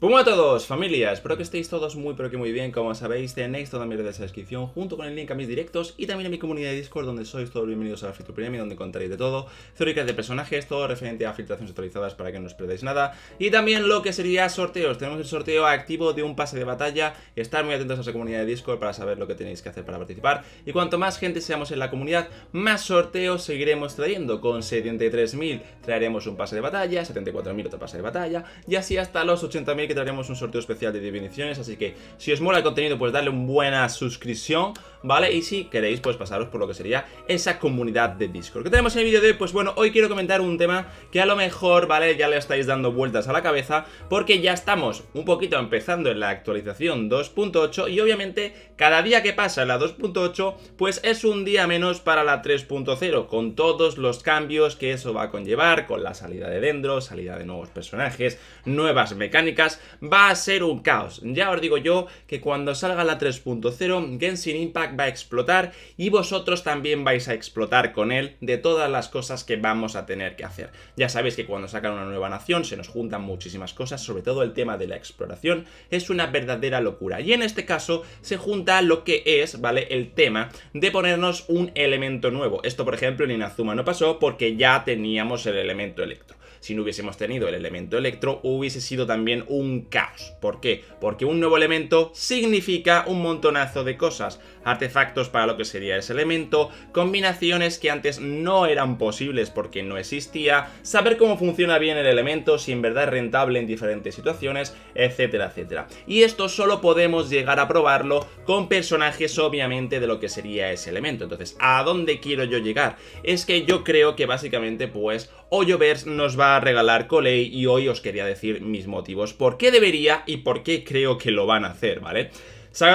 Pues bueno a todos, familia, espero que estéis todos muy pero que muy bien, como sabéis tenéis toda mi red de descripción junto con el link a mis directos y también a mi comunidad de Discord donde sois todos bienvenidos a la premium donde contaréis de todo, teóricas de personajes, todo referente a filtraciones actualizadas para que no os perdáis nada y también lo que sería sorteos, tenemos el sorteo activo de un pase de batalla, estar muy atentos a esa comunidad de Discord para saber lo que tenéis que hacer para participar y cuanto más gente seamos en la comunidad, más sorteos seguiremos trayendo, con 73.000 traeremos un pase de batalla, 74.000 otro pase de batalla y así hasta los 80.000 que traeremos un sorteo especial de definiciones, así que si os mola el contenido, pues darle una buena suscripción, ¿vale? Y si queréis, pues pasaros por lo que sería esa comunidad de Discord. ¿Qué tenemos en el vídeo de hoy? Pues bueno, hoy quiero comentar un tema que a lo mejor, ¿vale? Ya le estáis dando vueltas a la cabeza, porque ya estamos un poquito empezando en la actualización 2.8 y obviamente cada día que pasa en la 2.8, pues es un día menos para la 3.0, con todos los cambios que eso va a conllevar, con la salida de Dendro, salida de nuevos personajes, nuevas mecánicas va a ser un caos. Ya os digo yo que cuando salga la 3.0, Genshin Impact va a explotar y vosotros también vais a explotar con él de todas las cosas que vamos a tener que hacer. Ya sabéis que cuando sacan una nueva nación se nos juntan muchísimas cosas, sobre todo el tema de la exploración, es una verdadera locura. Y en este caso se junta lo que es, ¿vale? El tema de ponernos un elemento nuevo. Esto, por ejemplo, en Inazuma no pasó porque ya teníamos el elemento electro si no hubiésemos tenido el elemento electro, hubiese sido también un caos. ¿Por qué? Porque un nuevo elemento significa un montonazo de cosas, artefactos para lo que sería ese elemento, combinaciones que antes no eran posibles porque no existía, saber cómo funciona bien el elemento, si en verdad es rentable en diferentes situaciones, etcétera, etcétera. Y esto solo podemos llegar a probarlo con personajes obviamente de lo que sería ese elemento. Entonces, ¿a dónde quiero yo llegar? Es que yo creo que básicamente pues Hoyoverse nos va a regalar Coley y hoy os quería decir mis motivos, por qué debería y por qué creo que lo van a hacer, ¿vale?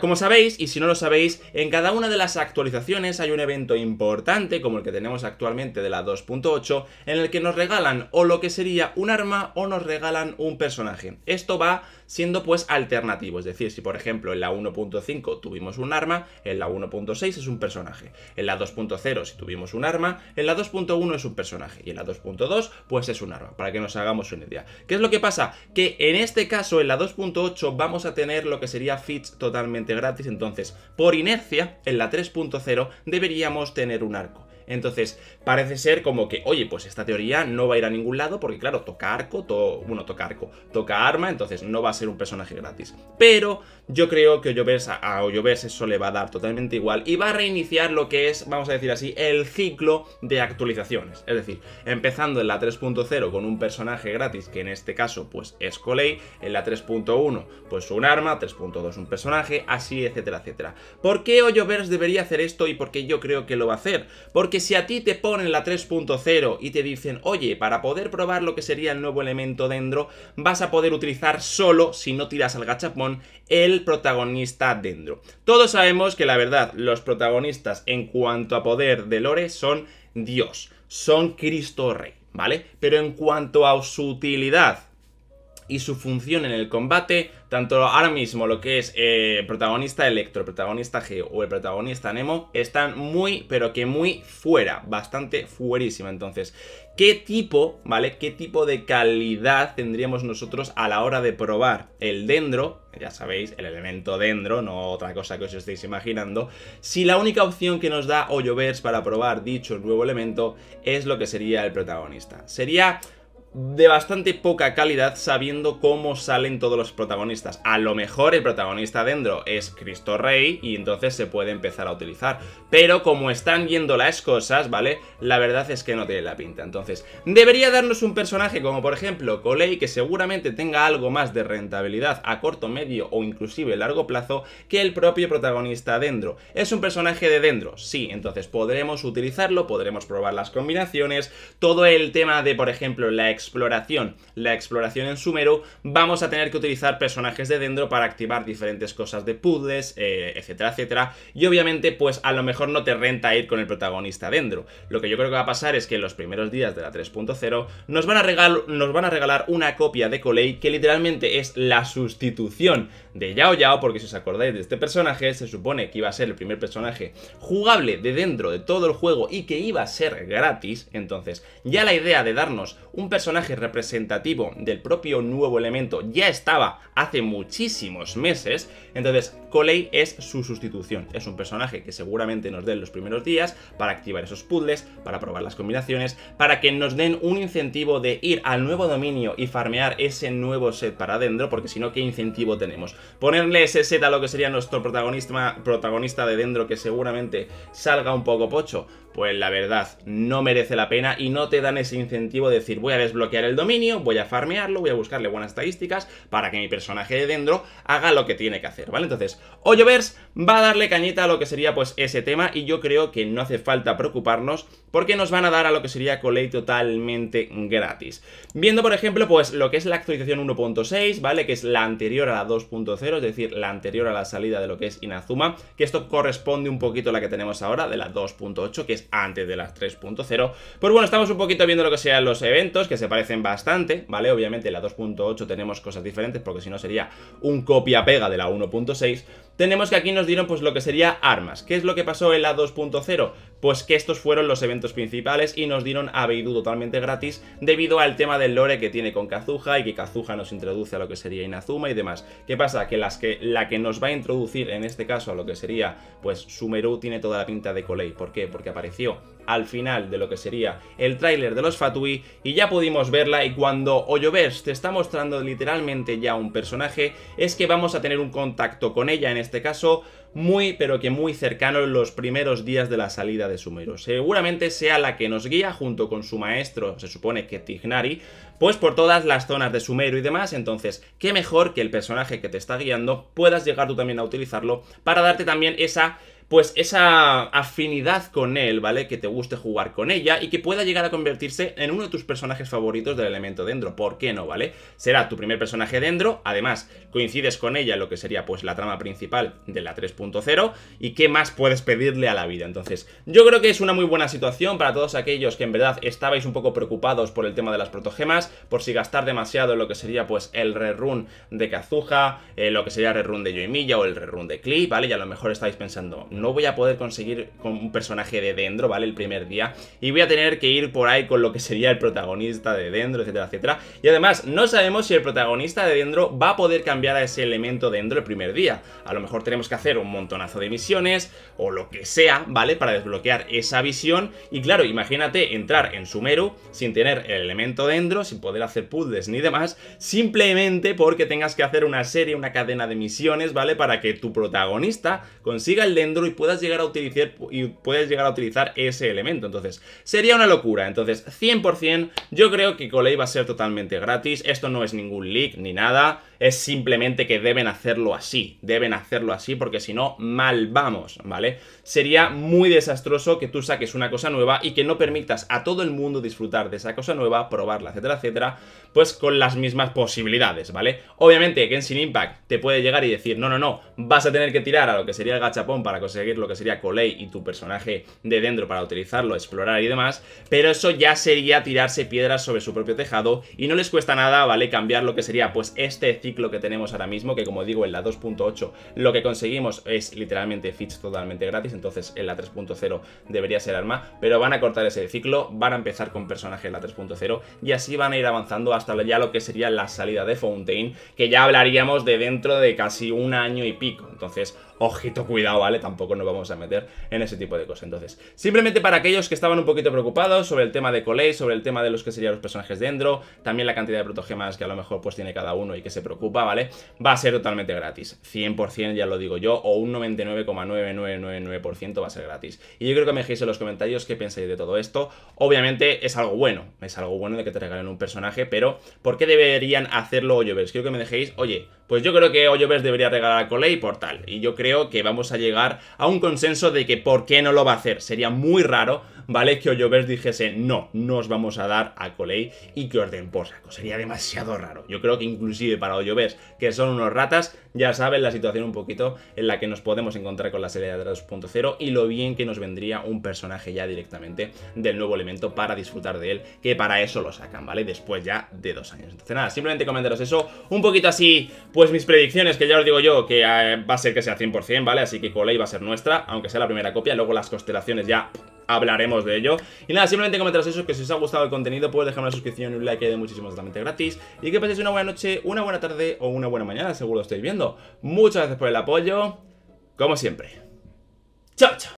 Como sabéis, y si no lo sabéis, en cada una de las actualizaciones hay un evento importante, como el que tenemos actualmente de la 2.8, en el que nos regalan o lo que sería un arma o nos regalan un personaje. Esto va siendo pues alternativo. Es decir, si por ejemplo en la 1.5 tuvimos un arma, en la 1.6 es un personaje. En la 2.0 si tuvimos un arma, en la 2.1 es un personaje. Y en la 2.2 pues es un arma, para que nos hagamos una idea. ¿Qué es lo que pasa? Que en este caso, en la 2.8, vamos a tener lo que sería fits totalmente gratis. Entonces, por inercia, en la 3.0 deberíamos tener un arco. Entonces, parece ser como que, oye, pues esta teoría no va a ir a ningún lado porque, claro, toca arco, todo bueno, toca arco, toca arma, entonces no va a ser un personaje gratis. Pero yo creo que a Oyoverse eso le va a dar totalmente igual y va a reiniciar lo que es, vamos a decir así, el ciclo de actualizaciones. Es decir, empezando en la 3.0 con un personaje gratis, que en este caso, pues es Coley, en la 3.1, pues un arma, 3.2 un personaje, así, etcétera, etcétera. ¿Por qué Oyoverse debería hacer esto y por qué yo creo que lo va a hacer? Porque si a ti te ponen la 3.0 y te dicen, oye, para poder probar lo que sería el nuevo elemento dendro, vas a poder utilizar solo, si no tiras al gachapón, el protagonista dendro. Todos sabemos que la verdad, los protagonistas en cuanto a poder de lore son Dios, son Cristo Rey, ¿vale? Pero en cuanto a su utilidad y su función en el combate, tanto ahora mismo lo que es eh, protagonista Electro, protagonista Geo o el protagonista Nemo, están muy, pero que muy fuera, bastante fuerísima. Entonces, ¿qué tipo, ¿vale? ¿Qué tipo de calidad tendríamos nosotros a la hora de probar el dendro? Ya sabéis, el elemento dendro, no otra cosa que os estéis imaginando. Si la única opción que nos da Hoyovers para probar dicho nuevo elemento es lo que sería el protagonista. Sería de bastante poca calidad sabiendo cómo salen todos los protagonistas. A lo mejor el protagonista dentro es Cristo Rey y entonces se puede empezar a utilizar. Pero como están viendo las cosas, ¿vale? La verdad es que no tiene la pinta. Entonces, debería darnos un personaje como por ejemplo Coley que seguramente tenga algo más de rentabilidad a corto, medio o inclusive largo plazo que el propio protagonista Dendro. Es un personaje de Dendro, sí, entonces podremos utilizarlo, podremos probar las combinaciones, todo el tema de por ejemplo la ex exploración, la exploración en Sumero, vamos a tener que utilizar personajes de Dendro para activar diferentes cosas de puzzles, eh, etcétera, etcétera. Y obviamente, pues a lo mejor no te renta ir con el protagonista Dendro. Lo que yo creo que va a pasar es que en los primeros días de la 3.0 nos, nos van a regalar una copia de Colei que literalmente es la sustitución de Yao Yao, porque si os acordáis de este personaje, se supone que iba a ser el primer personaje jugable de dentro de todo el juego y que iba a ser gratis, entonces ya la idea de darnos un personaje representativo del propio nuevo elemento ya estaba hace muchísimos meses, entonces Kolei es su sustitución, es un personaje que seguramente nos den los primeros días para activar esos puzzles, para probar las combinaciones, para que nos den un incentivo de ir al nuevo dominio y farmear ese nuevo set para adentro, porque si no, ¿qué incentivo tenemos? Ponerle set a lo que sería nuestro protagonista, protagonista de Dendro, que seguramente salga un poco pocho, pues la verdad, no merece la pena y no te dan ese incentivo de decir voy a desbloquear el dominio, voy a farmearlo, voy a buscarle buenas estadísticas para que mi personaje de Dendro haga lo que tiene que hacer, ¿vale? Entonces, vers va a darle cañita a lo que sería pues ese tema y yo creo que no hace falta preocuparnos porque nos van a dar a lo que sería Coley totalmente gratis. Viendo por ejemplo pues lo que es la actualización 1.6, ¿vale? Que es la anterior a la 2.0, es decir, la anterior a la salida de lo que es Inazuma, que esto corresponde un poquito a la que tenemos ahora de la 2.8, que es antes de la 3.0. Pues bueno, estamos un poquito viendo lo que serían los eventos, que se parecen bastante, ¿vale? Obviamente en la 2.8 tenemos cosas diferentes porque si no sería un copia-pega de la 1.6, tenemos que aquí nos dieron pues lo que sería armas. ¿Qué es lo que pasó en la 2.0? Pues que estos fueron los eventos principales y nos dieron a totalmente gratis debido al tema del lore que tiene con Kazuha y que Kazuha nos introduce a lo que sería Inazuma y demás. ¿Qué pasa? Que, las que la que nos va a introducir en este caso a lo que sería pues Sumeru tiene toda la pinta de colei ¿Por qué? Porque apareció al final de lo que sería el tráiler de los Fatui y ya pudimos verla y cuando Oyoverse te está mostrando literalmente ya un personaje es que vamos a tener un contacto con ella en este caso muy pero que muy cercano en los primeros días de la salida de Sumero. Seguramente sea la que nos guía junto con su maestro, se supone que Tignari, pues por todas las zonas de Sumero y demás, entonces qué mejor que el personaje que te está guiando puedas llegar tú también a utilizarlo para darte también esa pues esa afinidad con él, ¿vale? Que te guste jugar con ella y que pueda llegar a convertirse en uno de tus personajes favoritos del elemento dendro. ¿Por qué no, vale? Será tu primer personaje dendro, además coincides con ella en lo que sería pues la trama principal de la 3.0 y qué más puedes pedirle a la vida. Entonces, yo creo que es una muy buena situación para todos aquellos que en verdad estabais un poco preocupados por el tema de las protogemas, por si gastar demasiado en lo que sería pues el rerun de Kazuha, lo que sería el rerun de Yoimiya o el rerun de Klee, ¿vale? Y a lo mejor estáis pensando, no voy a poder conseguir con un personaje de Dendro, ¿vale? El primer día. Y voy a tener que ir por ahí con lo que sería el protagonista de Dendro, etcétera, etcétera. Y además, no sabemos si el protagonista de Dendro va a poder cambiar a ese elemento Dendro el primer día. A lo mejor tenemos que hacer un montonazo de misiones o lo que sea, ¿vale? Para desbloquear esa visión. Y claro, imagínate entrar en Sumeru sin tener el elemento Dendro, sin poder hacer puzzles ni demás, simplemente porque tengas que hacer una serie, una cadena de misiones, ¿vale? Para que tu protagonista consiga el Dendro y puedas llegar a utilizar, y puedes llegar a utilizar ese elemento. Entonces, sería una locura. Entonces, 100% yo creo que Colei va a ser totalmente gratis. Esto no es ningún leak ni nada es simplemente que deben hacerlo así, deben hacerlo así porque si no, mal vamos, ¿vale? Sería muy desastroso que tú saques una cosa nueva y que no permitas a todo el mundo disfrutar de esa cosa nueva, probarla, etcétera, etcétera, pues con las mismas posibilidades, ¿vale? Obviamente que Sin Impact te puede llegar y decir, no, no, no, vas a tener que tirar a lo que sería el gachapón para conseguir lo que sería coley y tu personaje de dentro para utilizarlo, explorar y demás, pero eso ya sería tirarse piedras sobre su propio tejado y no les cuesta nada, ¿vale? Cambiar lo que sería pues este que tenemos ahora mismo, que como digo, en la 2.8 lo que conseguimos es literalmente fits totalmente gratis, entonces en la 3.0 debería ser arma, pero van a cortar ese ciclo, van a empezar con personajes en la 3.0 y así van a ir avanzando hasta ya lo que sería la salida de Fountain, que ya hablaríamos de dentro de casi un año y pico, entonces, ojito, cuidado, ¿vale? Tampoco nos vamos a meter en ese tipo de cosas. Entonces, simplemente para aquellos que estaban un poquito preocupados sobre el tema de Coley, sobre el tema de los que serían los personajes de Endro, también la cantidad de protogemas que a lo mejor pues tiene cada uno y que se preocupa, ¿vale? Va a ser totalmente gratis. 100% ya lo digo yo, o un 99,9999% va a ser gratis. Y yo creo que me dejéis en los comentarios qué pensáis de todo esto. Obviamente es algo bueno, es algo bueno de que te regalen un personaje, pero ¿por qué deberían hacerlo yo Quiero que me dejéis, oye, pues yo creo que Ollovers debería regalar a Coley por tal. Y yo creo que vamos a llegar a un consenso de que por qué no lo va a hacer. Sería muy raro, ¿vale? Que Ollovers dijese, no, no os vamos a dar a Coley y que orden den por saco. Sería demasiado raro. Yo creo que inclusive para Ollovers, que son unos ratas, ya saben la situación un poquito en la que nos podemos encontrar con la serie de 2.0 y lo bien que nos vendría un personaje ya directamente del nuevo elemento para disfrutar de él, que para eso lo sacan, ¿vale? Después ya de dos años. Entonces nada, simplemente comentaros eso, un poquito así pues mis predicciones, que ya os digo yo, que eh, va a ser que sea 100%, ¿vale? Así que Coley va a ser nuestra, aunque sea la primera copia. Luego las constelaciones ya hablaremos de ello. Y nada, simplemente comentaros eso, que si os ha gustado el contenido, pues dejarme la suscripción y un like, que de muchísimo totalmente gratis. Y que paséis una buena noche, una buena tarde o una buena mañana, seguro lo estáis viendo. Muchas gracias por el apoyo, como siempre. ¡Chao, chao!